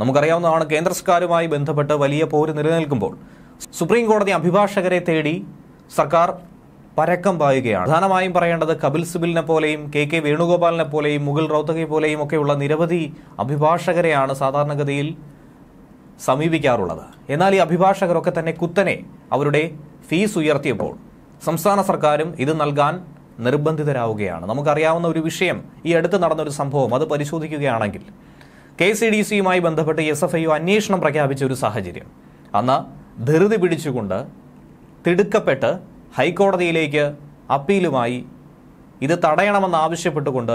നമുക്കറിയാവുന്നതാണ് കേന്ദ്ര സർക്കാരുമായി ബന്ധപ്പെട്ട് വലിയ പോര് നിലനിൽക്കുമ്പോൾ സുപ്രീം കോടതി അഭിഭാഷകരെ തേടി സർക്കാർ പരക്കം പായുകയാണ് പ്രധാനമായും പറയേണ്ടത് കപിൽ സിബിലിനെ പോലെയും കെ കെ വേണുഗോപാലിനെ പോലെയും മുഗൾ റൌത്തകെ പോലെയും ഒക്കെയുള്ള നിരവധി അഭിഭാഷകരെയാണ് സാധാരണഗതിയിൽ സമീപിക്കാറുള്ളത് എന്നാൽ ഈ അഭിഭാഷകരൊക്കെ തന്നെ കുത്തനെ അവരുടെ ഫീസ് ഉയർത്തിയപ്പോൾ സംസ്ഥാന സർക്കാരും ഇത് നൽകാൻ നിർബന്ധിതരാവുകയാണ് നമുക്കറിയാവുന്ന ഒരു വിഷയം ഈ അടുത്ത് നടന്ന ഒരു സംഭവം അത് പരിശോധിക്കുകയാണെങ്കിൽ കെ സി ഡി സിയുമായി ബന്ധപ്പെട്ട് എസ് എഫ് ഐ അന്വേഷണം പ്രഖ്യാപിച്ച ഒരു സാഹചര്യം അന്ന് ധൃതി പിടിച്ചുകൊണ്ട് തിടുക്കപ്പെട്ട് ഹൈക്കോടതിയിലേക്ക് അപ്പീലുമായി ഇത് തടയണമെന്നാവശ്യപ്പെട്ടുകൊണ്ട്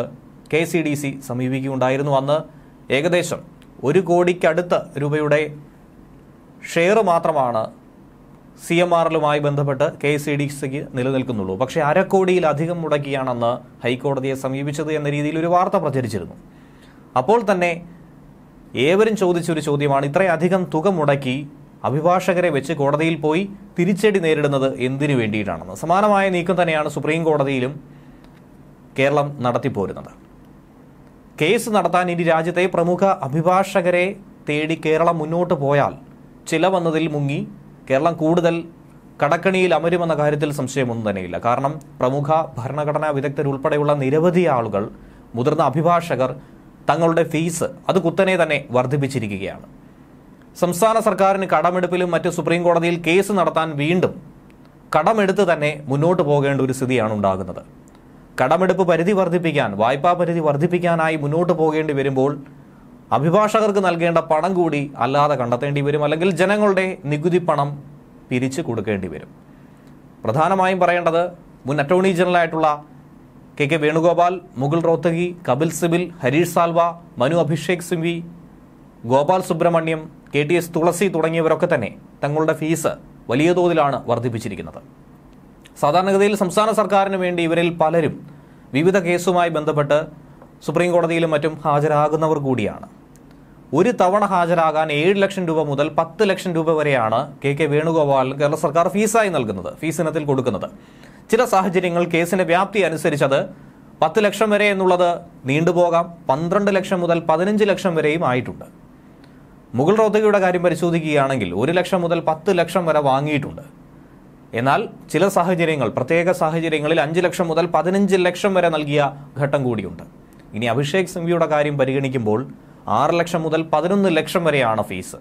കെ സി ഡി സി സമീപിക്കുകയുണ്ടായിരുന്നു അന്ന് ഏകദേശം ഒരു കോടിക്കടുത്ത രൂപയുടെ ഷെയർ മാത്രമാണ് സി എം ആറിലുമായി ബന്ധപ്പെട്ട് കെ സി ഡി സിക്ക് നിലനിൽക്കുന്നുള്ളൂ പക്ഷേ അരക്കോടിയിലധികം മുടക്കിയാണെന്ന് ഹൈക്കോടതിയെ സമീപിച്ചത് എന്ന രീതിയിൽ ഒരു വാർത്ത പ്രചരിച്ചിരുന്നു അപ്പോൾ തന്നെ ഏവരും ചോദിച്ചൊരു ചോദ്യമാണ് ഇത്രയധികം തുക മുടക്കി അഭിഭാഷകരെ വെച്ച് കോടതിയിൽ പോയി തിരിച്ചടി നേരിടുന്നത് എന്തിനു വേണ്ടിയിട്ടാണെന്ന് സമാനമായ നീക്കം തന്നെയാണ് സുപ്രീം കോടതിയിലും കേരളം നടത്തിപ്പോരുന്നത് കേസ് നടത്താൻ ഇനി രാജ്യത്തെ പ്രമുഖ അഭിഭാഷകരെ തേടി കേരളം മുന്നോട്ട് പോയാൽ ചിലവന്നതിൽ മുങ്ങി കേരളം കൂടുതൽ കടക്കണിയിൽ അമരുമെന്ന കാര്യത്തിൽ സംശയമൊന്നും തന്നെയില്ല കാരണം പ്രമുഖ ഭരണഘടനാ വിദഗ്ധരുൾപ്പെടെയുള്ള നിരവധി ആളുകൾ മുതിർന്ന അഭിഭാഷകർ തങ്ങളുടെ ഫീസ് അത് കുത്തനെ തന്നെ വർദ്ധിപ്പിച്ചിരിക്കുകയാണ് സംസ്ഥാന സർക്കാരിന് കടമെടുപ്പിലും മറ്റ് സുപ്രീം കോടതിയിൽ കേസ് നടത്താൻ വീണ്ടും കടമെടുത്ത് തന്നെ മുന്നോട്ട് പോകേണ്ട ഒരു സ്ഥിതിയാണ് ഉണ്ടാകുന്നത് കടമെടുപ്പ് പരിധി വർദ്ധിപ്പിക്കാൻ വായ്പാ പരിധി വർദ്ധിപ്പിക്കാനായി മുന്നോട്ട് പോകേണ്ടി വരുമ്പോൾ അഭിഭാഷകർക്ക് നൽകേണ്ട പണം കൂടി അല്ലാതെ കണ്ടെത്തേണ്ടി വരും അല്ലെങ്കിൽ ജനങ്ങളുടെ നികുതി പണം പിരിച്ചു കൊടുക്കേണ്ടി വരും പ്രധാനമായും പറയേണ്ടത് മുൻ അറ്റോർണി ജനറലായിട്ടുള്ള K K Venugopal Mukul Rohatgi Kapil Sibal Harish Salve Manu Abhishek Singhvi Gopal Subramanium K T S Tulsi തുടങ്ങിയവരൊക്കെ തന്നെ തങ്ങളുടെ ഫീസ് വലിയ തോതിലാണ് വർദ്ധിപ്പിച്ചിരിക്കുന്നത് സാധാരണഗതിയിൽ സംസ്ഥാന സർക്കാരിന് വേണ്ടി ഇവരിൽ പലരും വിവിധ കേസുമായി ബന്ധപ്പെട്ട് സുപ്രീം കോടതിയിലും മറ്റും ഹാജരാകുന്നവർ കൂടിയാണ് ഒരു തവണ ഹാജരാകാൻ ഏഴ് ലക്ഷം രൂപ മുതൽ പത്ത് ലക്ഷം രൂപ വരെയാണ് കെ കെ വേണുഗോപാൽ കേരള സർക്കാർ ഫീസായി നൽകുന്നത് ഫീസ് ഇനത്തിൽ കൊടുക്കുന്നത് ചില സാഹചര്യങ്ങൾ കേസിന്റെ വ്യാപ്തി അനുസരിച്ചത് പത്ത് ലക്ഷം വരെ എന്നുള്ളത് നീണ്ടുപോകാം പന്ത്രണ്ട് ലക്ഷം മുതൽ പതിനഞ്ച് ലക്ഷം വരെയും ആയിട്ടുണ്ട് മുഗൾ റോത്തകയുടെ കാര്യം പരിശോധിക്കുകയാണെങ്കിൽ ഒരു ലക്ഷം മുതൽ പത്ത് ലക്ഷം വരെ വാങ്ങിയിട്ടുണ്ട് എന്നാൽ ചില സാഹചര്യങ്ങൾ പ്രത്യേക സാഹചര്യങ്ങളിൽ അഞ്ച് ലക്ഷം മുതൽ പതിനഞ്ച് ലക്ഷം വരെ നൽകിയ ഘട്ടം കൂടിയുണ്ട് ഇനി അഭിഷേക് സിംഗിയുടെ കാര്യം പരിഗണിക്കുമ്പോൾ ആറ് ലക്ഷം മുതൽ പതിനൊന്ന് ലക്ഷം വരെയാണ് ഫീസ്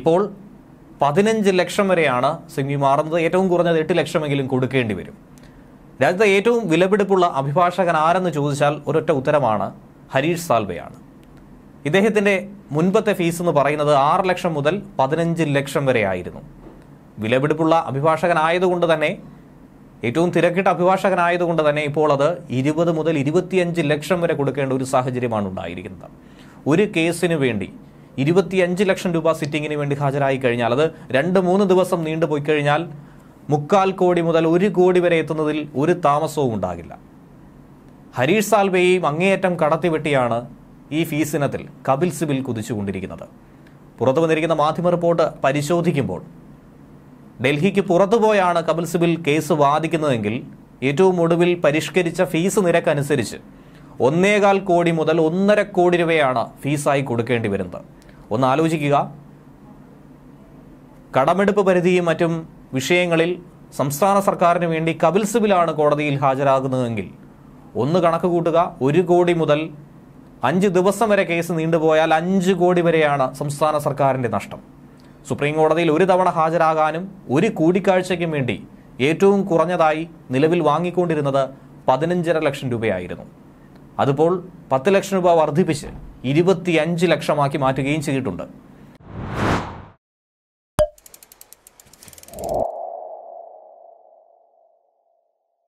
ഇപ്പോൾ പതിനഞ്ച് ലക്ഷം വരെയാണ് സിംഗ്വി മാറുന്നത് ഏറ്റവും കുറഞ്ഞത് എട്ട് ലക്ഷമെങ്കിലും കൊടുക്കേണ്ടി വരും രാജ്യത്തെ ഏറ്റവും വിലപിടിപ്പുള്ള അഭിഭാഷകൻ ആരെന്ന് ചോദിച്ചാൽ ഒരൊറ്റ ഉത്തരമാണ് ഹരീഷ് സാൽവയാണ് ഇദ്ദേഹത്തിൻ്റെ മുൻപത്തെ ഫീസ് എന്ന് പറയുന്നത് ആറ് ലക്ഷം മുതൽ പതിനഞ്ച് ലക്ഷം വരെ ആയിരുന്നു വിലപിടിപ്പുള്ള അഭിഭാഷകനായതുകൊണ്ട് തന്നെ ഏറ്റവും തിരക്കിട്ട അഭിഭാഷകനായതുകൊണ്ട് തന്നെ ഇപ്പോൾ അത് ഇരുപത് മുതൽ ഇരുപത്തിയഞ്ച് ലക്ഷം വരെ കൊടുക്കേണ്ട ഒരു സാഹചര്യമാണ് ഉണ്ടായിരിക്കുന്നത് ഒരു കേസിന് വേണ്ടി ഇരുപത്തിയഞ്ച് ലക്ഷം രൂപ സിറ്റിങ്ങിന് വേണ്ടി ഹാജരായി കഴിഞ്ഞാൽ അത് രണ്ട് മൂന്ന് ദിവസം നീണ്ടുപോയി കഴിഞ്ഞാൽ മുക്കാൽ കോടി മുതൽ ഒരു കോടി വരെ എത്തുന്നതിൽ ഒരു താമസവും ഉണ്ടാകില്ല ഹരീഷ് സാൽവേയും അങ്ങേയറ്റം കടത്തിവെട്ടിയാണ് ഈ ഫീസിനത്തിൽ കപിൽ സിബിൽ കുതിച്ചുകൊണ്ടിരിക്കുന്നത് പുറത്തു വന്നിരിക്കുന്ന മാധ്യമ റിപ്പോർട്ട് പരിശോധിക്കുമ്പോൾ ഡൽഹിക്ക് പുറത്തുപോയാണ് കപിൽ സിബിൽ കേസ് വാദിക്കുന്നതെങ്കിൽ ഏറ്റവും ഒടുവിൽ പരിഷ്കരിച്ച ഫീസ് നിരക്കനുസരിച്ച് ഒന്നേകാൽ കോടി മുതൽ ഒന്നര കോടി രൂപയാണ് ഫീസായി കൊടുക്കേണ്ടി വരുന്നത് ഒന്ന് ആലോചിക്കുക കടമെടുപ്പ് പരിധിയും മറ്റും വിഷയങ്ങളിൽ സംസ്ഥാന സർക്കാരിന് വേണ്ടി കപിൽ സിബിലാണ് കോടതിയിൽ ഹാജരാകുന്നതെങ്കിൽ ഒന്ന് കണക്ക് കൂട്ടുക ഒരു കോടി മുതൽ അഞ്ച് ദിവസം വരെ കേസ് നീണ്ടുപോയാൽ അഞ്ച് കോടി വരെയാണ് സംസ്ഥാന സർക്കാരിൻ്റെ നഷ്ടം സുപ്രീം കോടതിയിൽ ഒരു തവണ ഹാജരാകാനും ഒരു കൂടിക്കാഴ്ചയ്ക്കും വേണ്ടി ഏറ്റവും കുറഞ്ഞതായി നിലവിൽ വാങ്ങിക്കൊണ്ടിരുന്നത് പതിനഞ്ചര ലക്ഷം രൂപയായിരുന്നു അതിപ്പോൾ പത്ത് ലക്ഷം രൂപ വർദ്ധിപ്പിച്ച് ഇരുപത്തിയഞ്ച് ലക്ഷമാക്കി മാറ്റുകയും ചെയ്തിട്ടുണ്ട്